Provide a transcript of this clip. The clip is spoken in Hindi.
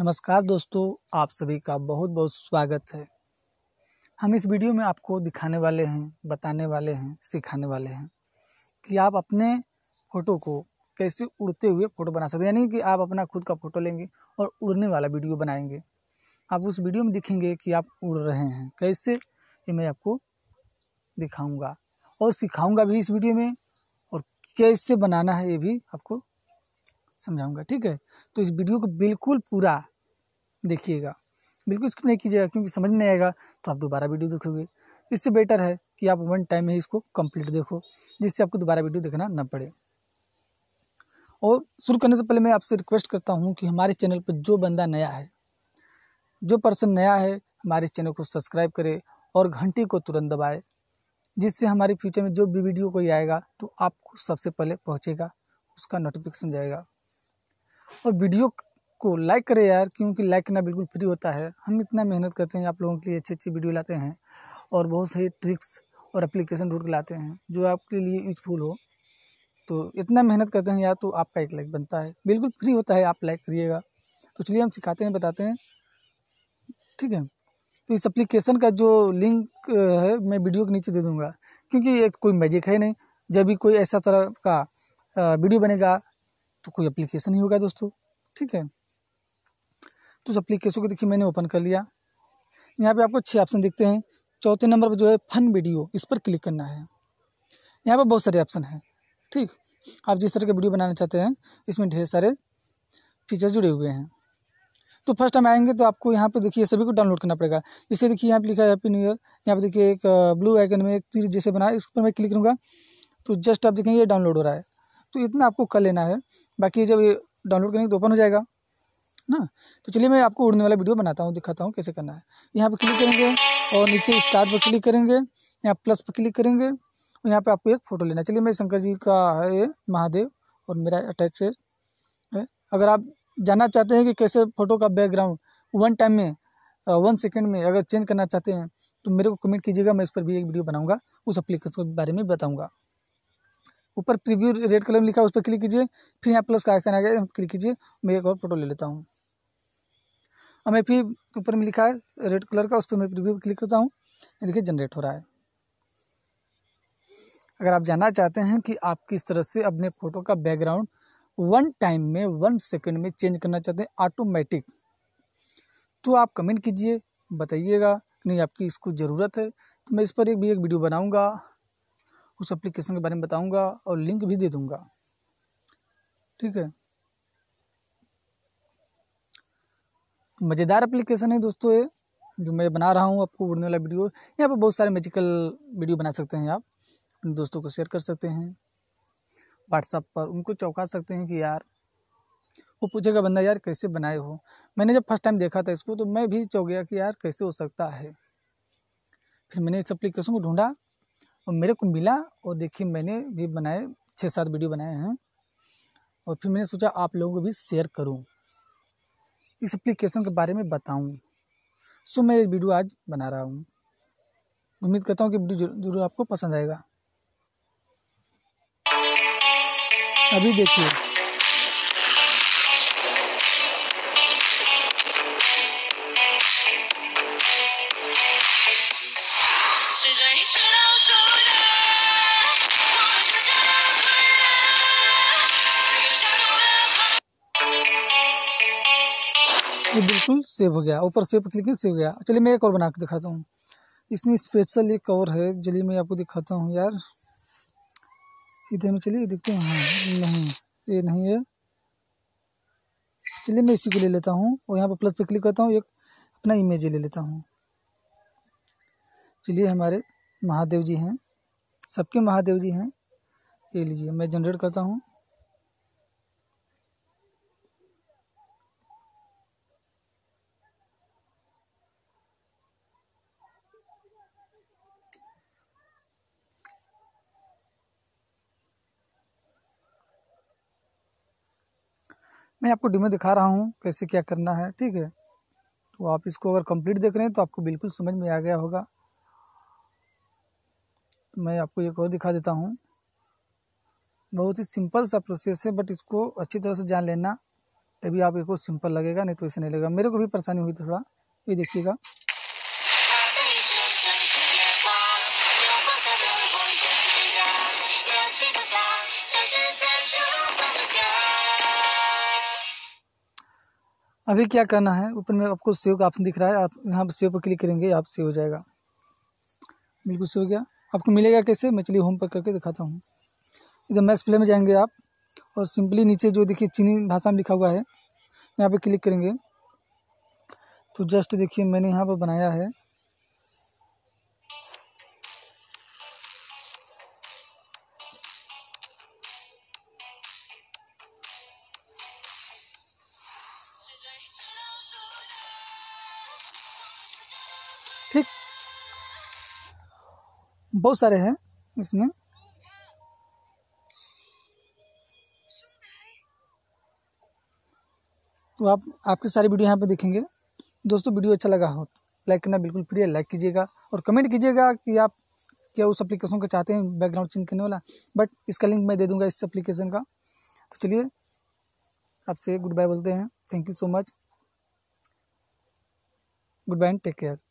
नमस्कार दोस्तों आप सभी का बहुत बहुत स्वागत है हम इस वीडियो में आपको दिखाने वाले हैं बताने वाले हैं सिखाने वाले हैं कि आप अपने फ़ोटो को कैसे उड़ते हुए फ़ोटो बना सकते हैं यानी कि आप अपना खुद का फ़ोटो लेंगे और उड़ने वाला वीडियो बनाएंगे आप उस वीडियो में दिखेंगे कि आप उड़ रहे हैं कैसे ये मैं आपको दिखाऊँगा और सिखाऊँगा भी इस वीडियो में और कैसे बनाना है ये भी आपको समझाऊंगा ठीक है तो इस वीडियो को बिल्कुल पूरा देखिएगा बिल्कुल स्किप नहीं कीजिएगा क्योंकि समझ नहीं आएगा तो आप दोबारा वीडियो देखोगे इससे बेटर है कि आप वन टाइम में इसको कंप्लीट देखो जिससे आपको दोबारा वीडियो देखना न पड़े और शुरू करने से पहले मैं आपसे रिक्वेस्ट करता हूँ कि हमारे चैनल पर जो बंदा नया है जो पर्सन नया है हमारे चैनल को सब्सक्राइब करे और घंटी को तुरंत दबाए जिससे हमारे फ्यूचर में जो भी वीडियो कोई आएगा तो आपको सबसे पहले पहुँचेगा उसका नोटिफिकेशन जाएगा और वीडियो को लाइक करें यार क्योंकि लाइक करना बिल्कुल फ्री होता है हम इतना मेहनत करते हैं आप लोगों के लिए अच्छी अच्छी वीडियो लाते हैं और बहुत सही ट्रिक्स और एप्लीकेशन ढूंढ के लाते हैं जो आपके लिए यूजफुल हो तो इतना मेहनत करते हैं यार तो आपका एक लाइक बनता है बिल्कुल फ्री होता है आप लाइक करिएगा तो चलिए हम सिखाते हैं बताते हैं ठीक है तो इस एप्लीकेशन का जो लिंक है मैं वीडियो के नीचे दे दूँगा क्योंकि एक कोई मैजिक है नहीं जब भी कोई ऐसा तरह का वीडियो बनेगा तो कोई अप्लीकेशन ही होगा दोस्तों ठीक है तो उस अप्लीकेशन को देखिए मैंने ओपन कर लिया यहाँ पे आपको छः ऑप्शन दिखते हैं चौथे नंबर पर जो है फन वीडियो इस पर क्लिक करना है यहाँ पर बहुत सारे ऑप्शन हैं ठीक आप जिस तरह के वीडियो बनाना चाहते हैं इसमें ढेर सारे फीचर जुड़े हुए हैं तो फर्स्ट टाइम आएंगे तो आपको यहाँ पे देखिए सभी को डाउनलोड करना पड़ेगा इसे देखिए यहाँ पे लिखा है हैप्पी न्यू ईयर यहाँ पे देखिए एक ब्लू आइकन में एक तीर जैसे बना है इस पर मैं क्लिक करूँगा तो जस्ट आप देखेंगे ये डाउनलोड हो रहा है तो इतना आपको कर लेना है बाकी जब ये डाउनलोड करेंगे तो ओपन हो जाएगा ना तो चलिए मैं आपको उड़ने वाला वीडियो बनाता हूँ दिखाता हूँ कैसे करना है यहाँ पर क्लिक करेंगे और नीचे स्टार्ट पर क्लिक करेंगे यहाँ प्लस पर क्लिक करेंगे और यहाँ पर आपको एक फ़ोटो लेना चलिए मेरे शंकर जी का है महादेव और मेरा अटैच है अगर आप जानना चाहते हैं कि कैसे फ़ोटो का बैकग्राउंड वन टाइम में वन सेकेंड में अगर चेंज करना चाहते हैं तो मेरे को कमेंट कीजिएगा मैं इस पर भी एक वीडियो बनाऊंगा उस एप्लीकेशन के बारे में बताऊंगा ऊपर प्रीव्यू रेड कलर में लिखा है उस पर क्लिक कीजिए फिर यहाँ प्लस का आइकन गया क्लिक कीजिए मैं एक और फोटो ले लेता हूँ और मैं फिर ऊपर में लिखा है रेड कलर का उस पर मैं प्रीव्यू क्लिक करता हूँ देखिए जनरेट हो रहा है अगर आप जानना चाहते हैं कि आप किस तरह से अपने फ़ोटो का बैकग्राउंड वन टाइम में वन सेकंड में चेंज करना चाहते हैं ऑटोमेटिक तो आप कमेंट कीजिए बताइएगा नहीं आपकी इसको ज़रूरत है तो मैं इस पर एक भी एक वीडियो बनाऊंगा उस एप्लीकेशन के बारे में बताऊंगा और लिंक भी दे दूंगा ठीक है मज़ेदार एप्लीकेशन है दोस्तों ये जो मैं बना रहा हूँ आपको उड़ने वाला वीडियो यहाँ पर बहुत सारे मेजिकल वीडियो बना सकते हैं आप अपने दोस्तों को शेयर कर सकते हैं व्हाट्सअप पर उनको चौंका सकते हैं कि यार वो पूछेगा बंदा यार कैसे बनाए हो मैंने जब फर्स्ट टाइम देखा था इसको तो मैं भी चौंक गया कि यार कैसे हो सकता है फिर मैंने इस एप्लीकेशन को ढूंढा और मेरे को मिला और देखिए मैंने भी बनाए छः सात वीडियो बनाए हैं और फिर मैंने सोचा आप लोगों को भी शेयर करूं इस एप्लीकेशन के बारे में बताऊं सो मैं ये वीडियो आज बना रहा हूं उम्मीद करता हूं कि वीडियो ज़रूर आपको पसंद आएगा अभी देखिए ये बिल्कुल सेव हो गया ऊपर सेव क्लिक सेव हो गया चलिए मैं एक और बना के दिखाता हूँ इसमें स्पेशल एक और है चलिए मैं आपको दिखाता हूँ यार इधर में चलिए देखते हैं हाँ नहीं ये नहीं है चलिए मैं इसी को ले लेता हूँ और यहाँ पर प्लस पे क्लिक करता हूँ एक अपना इमेज ले लेता हूँ चलिए हमारे महादेव जी हैं सबके महादेव जी हैं ये लीजिए मैं जनरेट करता हूँ मैं आपको डिमो दिखा रहा हूँ कैसे क्या करना है ठीक है तो आप इसको अगर कंप्लीट देख रहे हैं तो आपको बिल्कुल समझ में आ गया होगा तो मैं आपको एक और दिखा देता हूँ बहुत ही सिंपल सा प्रोसेस है बट इसको अच्छी तरह से जान लेना तभी आप एक सिंपल लगेगा नहीं तो ऐसे नहीं लगेगा मेरे को भी परेशानी हुई थोड़ा ये देखिएगा अभी क्या करना है ऊपर में आपको सेव का ऑप्शन दिख रहा है आप यहाँ पर सेव पर क्लिक करेंगे आप सेव हो जाएगा बिल्कुल सेव हो गया आपको मिलेगा कैसे मैं चलिए होम पर करके दिखाता हूँ इधर मैक्स प्ले में जाएंगे आप और सिंपली नीचे जो देखिए चीनी भाषा में लिखा हुआ है यहाँ पर क्लिक करेंगे तो जस्ट देखिए मैंने यहाँ पर बनाया है बहुत सारे हैं इसमें तो आप आपकी सारी वीडियो यहाँ पे देखेंगे दोस्तों वीडियो अच्छा लगा हो लाइक करना बिल्कुल फ्री है लाइक कीजिएगा और कमेंट कीजिएगा कि आप क्या उस एप्लीकेशन को चाहते हैं बैकग्राउंड चेंज करने वाला बट इसका लिंक मैं दे दूंगा इस एप्लीकेशन का तो चलिए आपसे गुड बाय बोलते हैं thank you so much good bye and take care